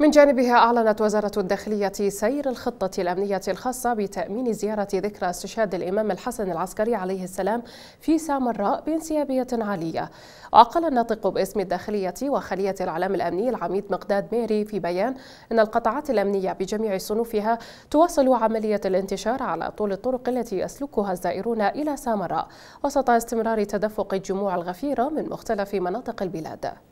من جانبها أعلنت وزارة الداخلية سير الخطة الأمنية الخاصة بتأمين زيارة ذكرى استشهاد الإمام الحسن العسكري عليه السلام في سامراء بانسيابية عالية وقال الناطق باسم الداخلية وخلية الإعلام الأمني العميد مقداد ميري في بيان أن القطاعات الأمنية بجميع صنوفها تواصل عملية الانتشار على طول الطرق التي يسلكها الزائرون إلى سامراء وسط استمرار تدفق الجموع الغفيرة من مختلف مناطق البلاد